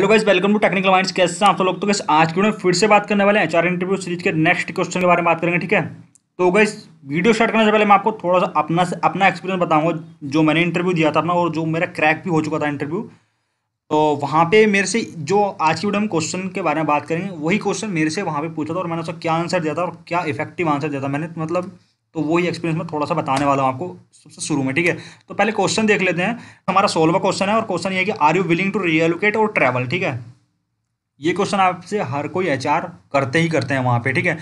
hello guys welcome to Technical Minds कैसे आप लोग तो कैसे आज की फिर से बात करने वाले हैं एचआर इंटरव्यू सीरीज के नेक्स्ट क्वेश्चन के बारे में बात करेंगे ठीक है तो गाइस वीडियो स्टार्ट करने से पहले मैं आपको थोड़ा सा अपना से अपना एक्सपीरियंस बताऊंगा जो मैंने इंटरव्यू दिया था अपना और जो मेरा क्रैक भी हो चुका था इंटरव्यू तो वहाँ पे मेरे से जो आज की वीडियो में क्वेश्चन के बारे में बात करेंगे वही क्वेश्चन मेरे से वहाँ पे पूछा था और मैंने उसका क्या आंसर दिया था और क्या इफेक्टिव आंसर दिया था मैंने मतलब तो वही एक्सपीरियंस मैं थोड़ा सा बताने वाला हूँ आपको सबसे शुरू में ठीक है तो पहले क्वेश्चन देख लेते हैं हमारा सोलवा क्वेश्चन है और क्वेश्चन ये कि are you willing to relocate और ट्रैवल ठीक है ये क्वेश्चन आपसे हर कोई एच करते ही करते हैं वहाँ पर ठीक है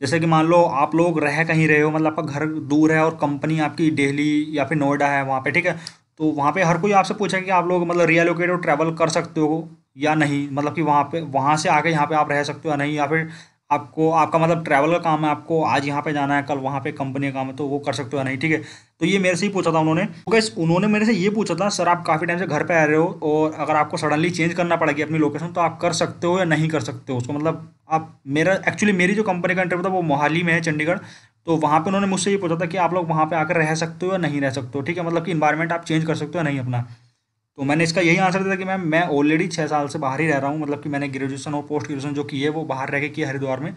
जैसे कि मान लो आप लोग रह कहीं रहे हो मतलब आपका घर दूर है और कंपनी आपकी दिल्ली या फिर नोएडा है वहाँ पे ठीक है तो वहाँ पे हर कोई आपसे पूछा कि आप लोग मतलब रियलोकेट और ट्रैवल कर सकते हो या नहीं मतलब कि वहाँ पे वहाँ से आके यहाँ पे आप रह सकते हो या नहीं या फिर आपको आपका मतलब ट्रैवल का काम है आपको आज यहाँ पे जाना है कल वहाँ पे कंपनी का काम है तो वो कर सकते हो नहीं ठीक है तो ये मेरे से ही पूछा था उन्होंने तो उन्होंने मेरे से ये पूछा था सर आप काफ़ी टाइम से घर पे आ रहे हो और अगर आपको सडनली चेंज करना पड़ेगी अपनी लोकेशन तो आप कर सकते हो या नहीं कर सकते हो उसको मतलब आप मेरा एक्चुअली मेरी जो कंपनी का इंटरव्यू था वो मोहाली में है चंडीगढ़ तो वहाँ पर उन्होंने मुझसे ये पूछा था कि आप लोग वहाँ पर आकर रह सकते हो या नहीं रह सकते हो ठीक है मतलब कि इन्वायरमेंट आप चेंज कर सकते हो या नहीं अपना तो मैंने इसका यही आंसर दिया कि मैम मैं ऑलरेडी छः साल से बाहर ही रह रहा हूँ मतलब कि मैंने ग्रेजुएशन और पोस्ट ग्रेजुएशन जो की है वो बाहर रह के किया हरिद्वार में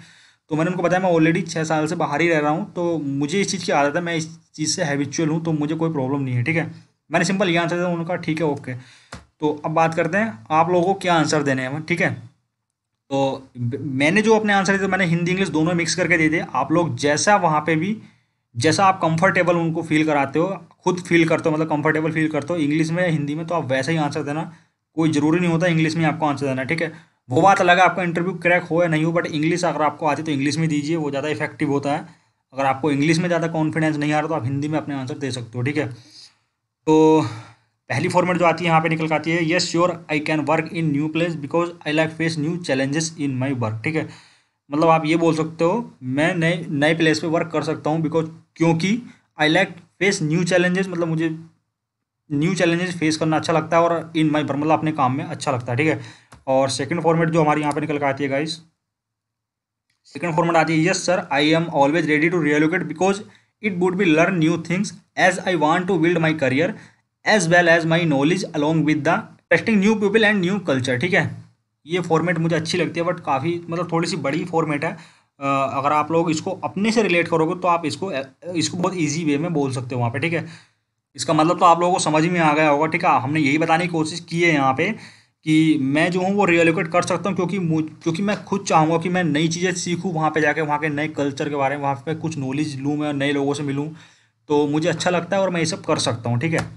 तो मैंने उनको बताया मैं ऑलरेडी छः साल से बाहर ही रह रहा हूँ तो मुझे इस चीज़ की आदत है मैं इस चीज़ से हैबिचुअल हूँ तो मुझे कोई प्रॉब्लम नहीं है ठीक है मैंने सिंपल ये आंसर दिया उनका ठीक है ओके तो अब बात करते हैं आप लोगों को क्या आंसर देने हैं ठीक है तो मैंने जो अपने आंसर दिए मैंने हिंदी इंग्लिश दोनों मिक्स करके दे दिए आप लोग जैसा वहाँ पर भी जैसा आप कंफर्टेबल उनको फील कराते हो खुद फील करते हो मतलब कंफर्टेबल फील करते हो इंग्लिश में या हिंदी में तो आप वैसा ही आंसर देना कोई ज़रूरी नहीं होता इंग्लिश में आपको आंसर देना ठीक है वो बात अलग है आपका इंटरव्यू क्रैक हो या नहीं हो बट इंग्लिश अगर आपको आती तो इंग्लिश में दीजिए वो ज़्यादा इफेक्टिव होता है अगर आपको इंग्लिश में ज़्यादा कॉन्फिडेंस नहीं आ रहा तो आप हिंदी में अपने आंसर दे सकते हो ठीक है तो पहली फॉर्मेट जो आती है यहाँ पे निकल के आती है yes sure I can work in new place because I like face new challenges in my work ठीक है मतलब आप ये बोल सकते हो मैं नए नए प्लेस पे वर्क कर सकता हूँ बिकॉज क्योंकि I like face new challenges मतलब मुझे न्यू चैलेंजेस फेस करना अच्छा लगता है और इन माई मतलब अपने काम में अच्छा लगता है ठीक है और सेकेंड फॉर्मेट जो हमारे यहाँ पर निकल कर आती है गाइस सेकेंड फॉर्मेट आती है yes sir I am always ready to relocate because it would be learn new things as I want to build my career as well as my knowledge along with the testing new people and new culture ठीक है ये format मुझे अच्छी लगती है but काफ़ी मतलब थोड़ी सी बड़ी फॉर्मेट है अगर आप लोग इसको अपने से रिलेट करोगे तो आप इसको इसको बहुत ईजी वे में बोल सकते हो वहाँ पर ठीक है इसका मतलब तो आप लोगों को समझ में आ गया होगा ठीक है हमने यही बताने की कोशिश की है यहाँ पे कि मैं जो हूँ वो रियलोकेट कर सकता हूँ क्योंकि क्योंकि मैं खुद चाहूँगा कि मैं नई चीज़ें सीखूँ वहाँ पे जाके वहाँ के नए कल्चर के बारे में वहाँ पे कुछ नॉलेज लूँ मैं नए लोगों से मिलूँ तो मुझे अच्छा लगता है और मैं ये सब कर सकता हूँ ठीक है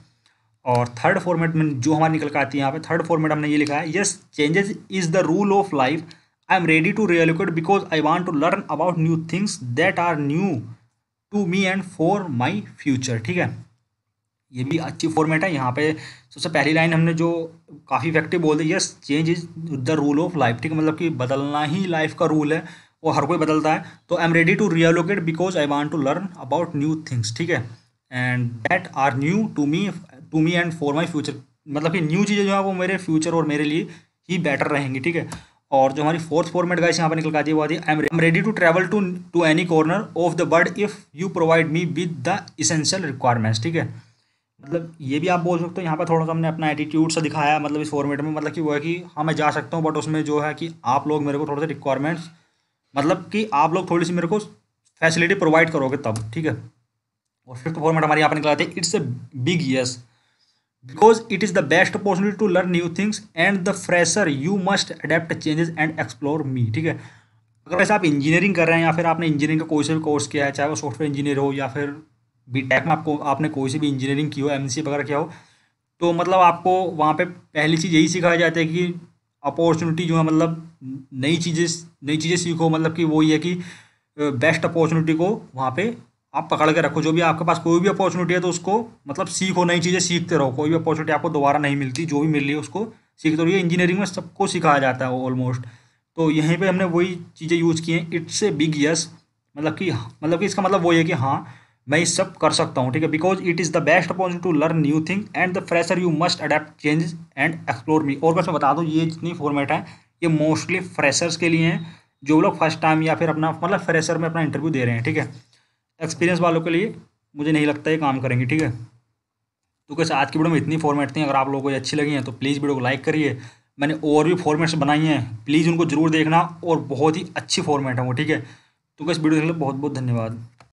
और थर्ड फॉर्मेट में जो हमारी निकल कर आती है यहाँ पे थर्ड फॉर्मेट हमने ये लिखा है yes changes is the rule of life I am ready to relocate because I want to learn about new things that are new to me and for my future ठीक है ये भी अच्छी format है यहाँ पे सबसे पहली लाइन हमने जो काफ़ी इफेक्टिव बोल दी yes change is the rule of life ठीक है मतलब कि बदलना ही लाइफ का रूल है वो हर कोई बदलता है तो I am ready to relocate because I want to learn about new things ठीक है and that are new to me to me and for my future मतलब कि न्यू चीज़ें जो है वो मेरे फ्यूचर और मेरे लिए ही बेटर रहेंगी ठीक है और जो हमारी फोर्थ फॉर्मेट गाइस यहाँ पर निकल आती है वो आती है I am ready to travel to to any corner of the world if you provide me with the essential requirements ठीक है मतलब ये भी आप बोल सकते हो यहाँ पर थोड़ा सा हमने अपना एटीट्यूड सा दिखाया मतलब इस फॉर्मेट में मतलब कि वो है कि हाँ मैं जा सकता हूँ बट उसमें जो है कि आप लोग मेरे को थोड़े से रिक्वायरमेंट्स मतलब कि आप लोग थोड़ी सी मेरे को फैसिलिटी प्रोवाइड करोगे तब ठीक है और फिफ्थ फॉर्मेट हमारे यहाँ पर निकल आती है it's a big yes because it is the best opportunity to learn new things and the fresher you must adapt changes and explore me ठीक है अगर वैसे आप इंजीनियरिंग कर रहे हैं या फिर आपने इंजीनियरिंग का कोई से भी कोर्स किया है चाहे वो सॉफ्टवेयर इंजीनियर हो या फिर बी टेक में आपको आपने कोई से भी इंजीनियरिंग की हो एम सी वगैरह किया हो तो मतलब आपको वहाँ पे पहली चीज़ यही सिखाया जाता है कि अपॉर्चुनिटी जो है मतलब नई चीज़ें नई चीज़ें सीखो मतलब कि वो है कि बेस्ट अपॉर्चुनिटी को वहाँ पे आप पकड़ के रखो जो भी आपके पास कोई भी अपॉर्चुनिटी है तो उसको मतलब सीखो नई चीज़ें सीखते रहो कोई भी अपॉर्चुनिटी आपको दोबारा नहीं मिलती जो भी मिल रही है उसको सीखते तो ये इंजीनियरिंग में सबको सिखाया जाता है ऑलमोस्ट तो यहीं पे हमने वही चीज़ें यूज़ की हैं इट्स ए बिग यस मतलब कि मतलब कि इसका मतलब वो है कि हाँ मैं ये सब कर सकता हूँ ठीक है because it is the best opportunity to learn new thing and the fresher you must adapt change and explore me और बस मैं बता दूँ ये जितनी फॉर्मेट है ये मोस्टली फ्रेशर्स के लिए हैं जो लोग फर्स्ट टाइम या फिर अपना मतलब फ्रेशर में अपना इंटरव्यू दे रहे हैं ठीक है एक्सपीरियंस वालों के लिए मुझे नहीं लगता ये काम करेंगे ठीक है तो कैसे आज की वीडियो में इतनी फॉर्मेट थी अगर आप लोगों को अच्छी लगी है तो प्लीज़ वीडियो को लाइक करिए मैंने और भी फॉर्मेट्स बनाई हैं प्लीज़ उनको जरूर देखना और बहुत ही अच्छी फॉर्मेट है वो ठीक है तो कैसे वीडियो देखने बहुत बहुत धन्यवाद